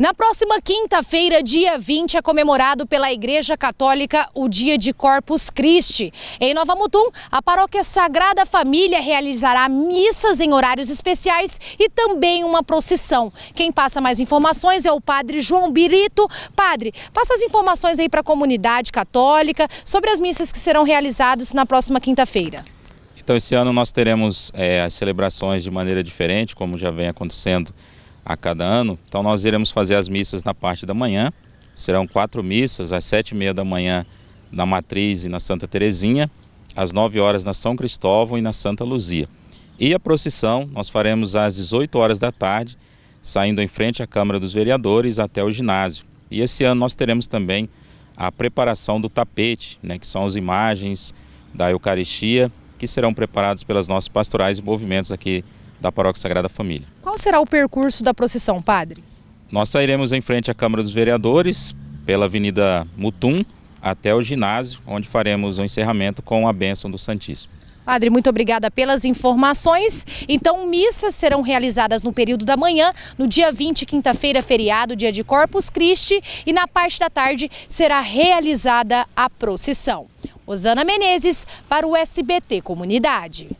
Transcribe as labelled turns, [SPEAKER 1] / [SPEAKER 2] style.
[SPEAKER 1] Na próxima quinta-feira, dia 20, é comemorado pela Igreja Católica o Dia de Corpus Christi. Em Nova Mutum, a paróquia Sagrada Família realizará missas em horários especiais e também uma procissão. Quem passa mais informações é o padre João Birito. Padre, passa as informações aí para a comunidade católica sobre as missas que serão realizadas na próxima quinta-feira.
[SPEAKER 2] Então, esse ano nós teremos é, as celebrações de maneira diferente, como já vem acontecendo a cada ano. Então nós iremos fazer as missas na parte da manhã. Serão quatro missas, às sete e meia da manhã na Matriz e na Santa Terezinha, às nove horas na São Cristóvão e na Santa Luzia. E a procissão nós faremos às 18 horas da tarde, saindo em frente à Câmara dos Vereadores até o ginásio. E esse ano nós teremos também a preparação do tapete, né, que são as imagens da Eucaristia, que serão preparados pelas nossas pastorais e movimentos aqui da Paróquia Sagrada Família.
[SPEAKER 3] Qual será o percurso da procissão, padre?
[SPEAKER 2] Nós sairemos em frente à Câmara dos Vereadores, pela Avenida Mutum, até o ginásio, onde faremos o encerramento com a bênção do Santíssimo.
[SPEAKER 1] Padre, muito obrigada pelas informações. Então, missas serão realizadas no período da manhã, no dia 20, quinta-feira, feriado, dia de Corpus Christi, e na parte da tarde será realizada a procissão. Osana Menezes para o SBT Comunidade.